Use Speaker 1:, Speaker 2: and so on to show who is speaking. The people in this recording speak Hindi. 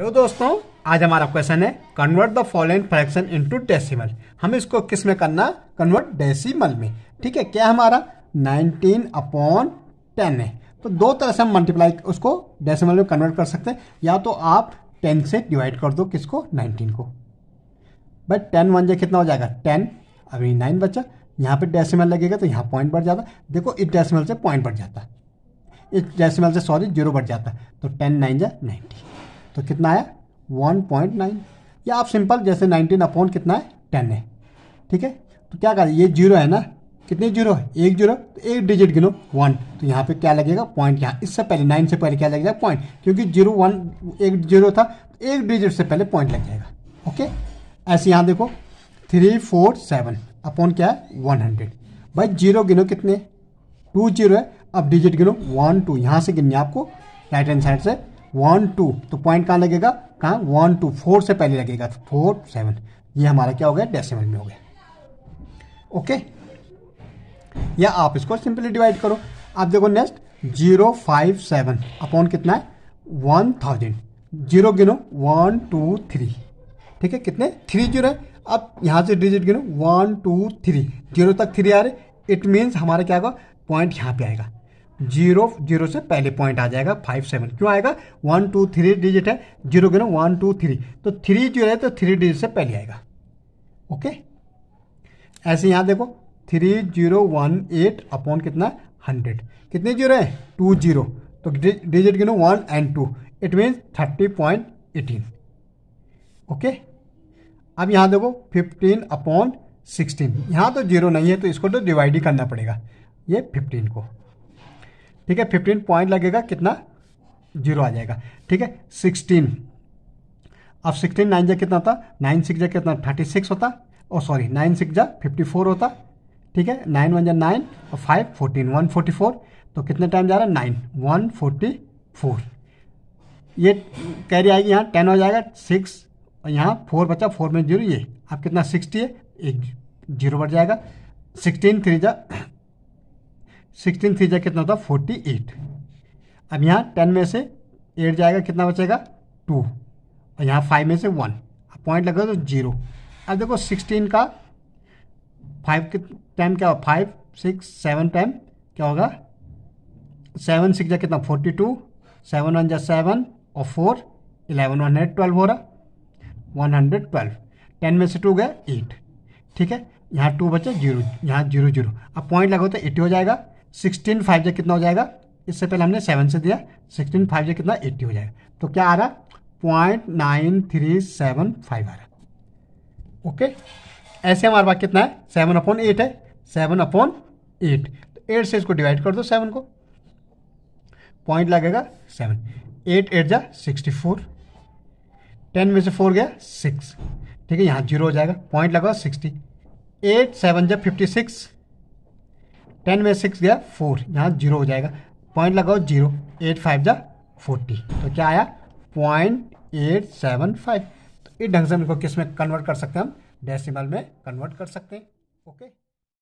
Speaker 1: हेलो दोस्तों आज हमारा क्वेश्चन है convert the following fraction into decimal हम इसको किस में करना कन्वर्ट डेसिमल में ठीक है क्या हमारा 19 अपॉन टेन है तो दो तरह से हम मल्टीप्लाई उसको डेसिमल में कन्वर्ट कर सकते हैं या तो आप 10 से डिवाइड कर दो किसको 19 को बट टेन वन जो कितना हो जाएगा टेन अभी नाइन बचा यहाँ पर डेसिमल लगेगा तो यहाँ पॉइंट बढ़ जाता देखो इस डेसिमल से पॉइंट बढ़ जाता इस डेसिमल से सॉरी जीरो बढ़ जाता तो टेन नाइन जा नाइनटी तो कितना आया वन पॉइंट नाइन या आप सिंपल जैसे नाइनटीन अपॉन कितना है टेन है ठीक है तो क्या करें ये जीरो है ना कितने जीरो है एक जीरो तो एक डिजिट गिनो वन तो यहाँ पे क्या लगेगा पॉइंट यहाँ इससे पहले नाइन से पहले क्या लगेगा पॉइंट क्योंकि जीरो वन एक जीरो था तो एक डिजिट से पहले पॉइंट लग जाएगा ओके ऐसे यहाँ देखो थ्री फोर सेवन अपॉन क्या है वन हंड्रेड भाई जीरो गिनो कितने टू जीरो है अब डिजिट गिनो वन टू यहाँ से गिननी आपको राइट हैंड साइड से वन टू तो पॉइंट कहाँ लगेगा कहाँ वन टू फोर से पहले लगेगा फोर सेवन ये हमारा क्या हो गया डेसिमल में हो गया ओके या आप इसको सिंपली डिवाइड करो आप देखो next zero five seven upon कितना है वन थाउजेंड जीरो गिनो वन टू थ्री ठीक है कितने थ्री जीरो है अब यहाँ से डिजिट गिनो वन टू थ्री जीरो तक थ्री आ रहे इट मीन्स हमारा क्या होगा पॉइंट यहाँ पे आएगा जीरो जीरो से पहले पॉइंट आ जाएगा फाइव सेवन क्यों आएगा वन टू थ्री डिजिट है जीरो के ना वन टू थ्री तो थ्री जो है तो थ्री डिजिट से पहले आएगा ओके ऐसे यहाँ देखो three zero one eight upon कितना हंड्रेड कितने जीरो है टू जीरो तो डिजिट गिनो one and two it mean thirty point eighteen okay अब यहाँ देखो फिफ्टीन अपॉन सिक्सटीन यहाँ तो जीरो नहीं है तो इसको तो डिवाइड ही करना पड़ेगा ये फिफ्टीन को ठीक है फिफ्टीन पॉइंट लगेगा कितना जीरो आ जाएगा ठीक है सिक्सटीन अब सिक्सटीन नाइन जा कितना होता नाइन सिक्स जा कितना थर्टी सिक्स होता और सॉरी नाइन सिक्स जा फिफ्टी फोर होता ठीक है नाइन वन जा नाइन और five fourteen one forty four तो कितने टाइम जा रहा है नाइन वन फोर्टी फोर ये कैरी आएगी यहाँ टेन हो जाएगा सिक्स और यहाँ फोर बचा फोर में जीरो ये अब कितना सिक्सटी है एक जीरो बढ़ जाएगा सिक्सटीन थ्री जा सिक्सटीन थ्री जाए कितना होता है फोर्टी एट अब यहाँ टेन में से एट जाएगा कितना बचेगा टू और यहाँ फाइव में से वन पॉइंट लगेगा तो जीरो अब देखो सिक्सटीन का फाइव के टाइम क्या होगा फाइव सिक्स सेवन टाइम क्या होगा सेवन सिक्स जा कितना फोर्टी टू सेवन वन जा सेवन और four eleven one hundred twelve हो रहा वन हंड्रेड ट्वेल्व टेन में से टू गया एट ठीक है यहाँ टू बचे जीरो यहाँ जीरो जीरो अब पॉइंट लगाओ तो एटी हो जाएगा सिक्सटीन फाइव जे कितना हो जाएगा इससे पहले हमने सेवन से दिया सिक्सटीन फाइव जे कितना एट्टी हो जाएगा तो क्या आ रहा point nine three seven five आ रहा ओके ऐसे हमारे पास कितना है सेवन अपॉन एट है सेवन अपॉन एट तो एट से इसको डिवाइड कर दो सेवन को पॉइंट लगेगा सेवन एट एट जा सिक्सटी फोर टेन में से फोर गया सिक्स ठीक है यहाँ जीरो हो जाएगा पॉइंट लगा सिक्सटी एट सेवन जा फिफ्टी सिक्स टेन में सिक्स गया फोर यहाँ जीरो हो जाएगा पॉइंट लगाओ जीरो एट फाइव जा फोर्टी तो क्या आया पॉइंट एट सेवन फाइव तो इस ढंग से हम इनको किस में कन्वर्ट कर सकते हैं हम डेसिमल में कन्वर्ट कर सकते हैं ओके